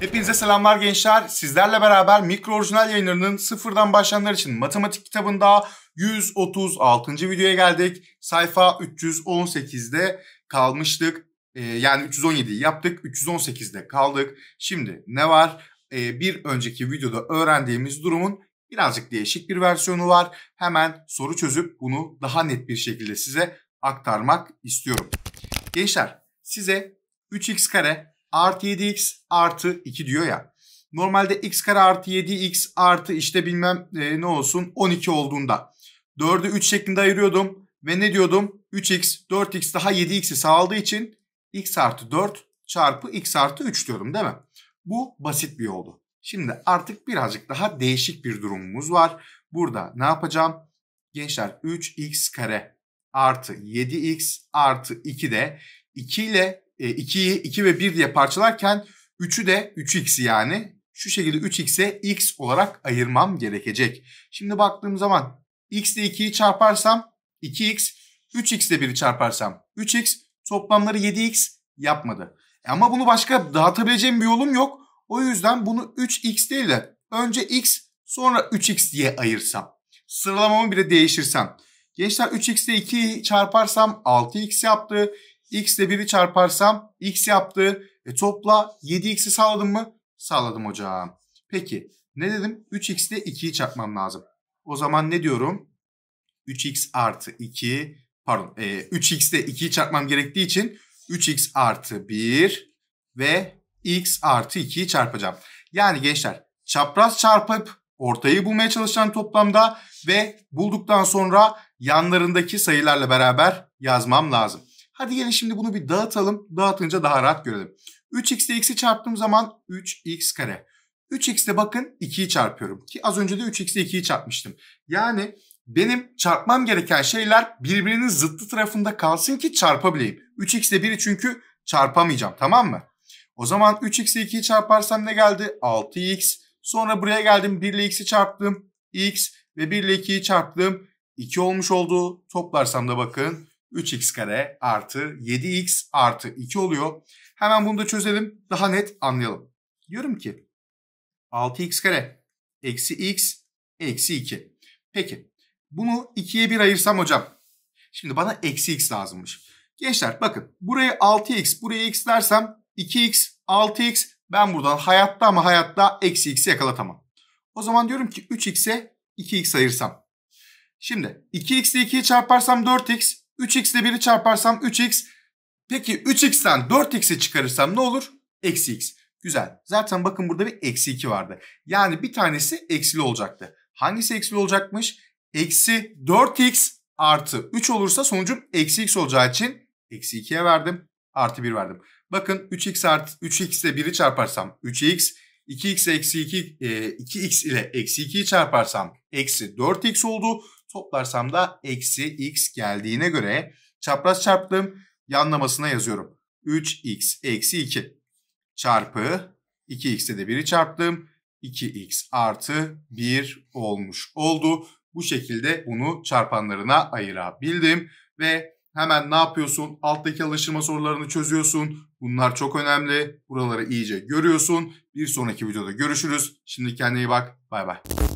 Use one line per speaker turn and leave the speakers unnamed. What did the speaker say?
Hepinize selamlar gençler. Sizlerle beraber Mikro Orijinal yayınlarının sıfırdan başlayanlar için matematik kitabında 136. videoya geldik. Sayfa 318'de kalmıştık. Ee, yani 317 yaptık. 318'de kaldık. Şimdi ne var? Ee, bir önceki videoda öğrendiğimiz durumun birazcık değişik bir versiyonu var. Hemen soru çözüp bunu daha net bir şekilde size aktarmak istiyorum. Gençler size 3x kare artı 7x artı 2 diyor ya. Normalde x kare artı 7x artı işte bilmem e, ne olsun 12 olduğunda 4'ü 3 şeklinde ayırıyordum. Ve ne diyordum? 3x 4x daha 7x'i sağladığı için x artı 4 çarpı x artı 3 diyorum değil mi? Bu basit bir yoldu. Şimdi artık birazcık daha değişik bir durumumuz var. Burada ne yapacağım? Gençler 3x kare artı 7x artı 2 de 2 ile 2'yi e, 2 ve 1 diye parçalarken 3'ü de 3x yani şu şekilde 3x'e x olarak ayırmam gerekecek. Şimdi baktığım zaman x ile 2'yi çarparsam 2x, 3x ile 1'i çarparsam 3x toplamları 7x yapmadı. E, ama bunu başka dağıtabileceğim bir yolum yok. O yüzden bunu 3x değil de önce x sonra 3x diye ayırsam. Sıralamamı bile değiştirsem. Gençler 3x ile 2'yi çarparsam 6x yaptı. X ile 1'i çarparsam x yaptı. E topla 7x'i sağladım mı? Sağladım hocam. Peki ne dedim? 3x ile 2'yi çarpmam lazım. O zaman ne diyorum? 3x artı 2 pardon e, 3x ile 2'yi çarpmam gerektiği için 3x artı 1 ve x artı 2'yi çarpacağım. Yani gençler çapraz çarpıp ortayı bulmaya çalışacağım toplamda ve bulduktan sonra yanlarındaki sayılarla beraber yazmam lazım. Hadi gelin şimdi bunu bir dağıtalım. Dağıtınca daha rahat görelim. 3x ile x'i çarptığım zaman 3x kare. 3x ile bakın 2'yi çarpıyorum. Ki az önce de 3x ile 2'yi çarpmıştım. Yani benim çarpmam gereken şeyler birbirinin zıttı tarafında kalsın ki çarpabileyim. 3x ile 1'i çünkü çarpamayacağım tamam mı? O zaman 3x ile 2'yi çarparsam ne geldi? 6x. Sonra buraya geldim 1 ile x'i çarptım. x ve 1 ile 2'yi çarptım. 2 olmuş oldu. Toplarsam da bakın 3x kare artı 7x artı 2 oluyor. Hemen bunu da çözelim. Daha net anlayalım. Diyorum ki 6x kare eksi x eksi 2. Peki bunu 2'ye 1 ayırsam hocam. Şimdi bana eksi x lazımmış. Gençler bakın buraya 6x buraya x dersem 2x 6x ben buradan hayatta ama hayatta eksi x'i yakalatamam. O zaman diyorum ki 3x'e 2x ayırsam. Şimdi 2x ile 2'yi çarparsam 4x 3x ile 1'i çarparsam 3x. Peki 3x'ten 4x'i çıkarırsam ne olur? Eksi x. Güzel. Zaten bakın burada bir eksi 2 vardı. Yani bir tanesi eksili olacaktı. Hangisi eksili olacakmış? Eksi 4x artı 3 olursa sonucum eksi x olacağı için eksi 2'ye verdim. Artı 1 verdim. Bakın 3x artı 3x ile 1'i çarparsam 3x. 2x eksi 2, 2x e, ile eksi 2'yi çarparsam eksi 4x oldu. Toplarsam da eksi x geldiğine göre çapraz çarptım yanlamasına yazıyorum. 3x eksi 2 çarpı 2x'te de 1'i çarptım. 2x artı 1 olmuş oldu. Bu şekilde bunu çarpanlarına ayırabildim ve hemen ne yapıyorsun? Alttaki alıştırma sorularını çözüyorsun. Bunlar çok önemli. Buraları iyice görüyorsun. Bir sonraki videoda görüşürüz. Şimdi kendine iyi bak. Bay bay.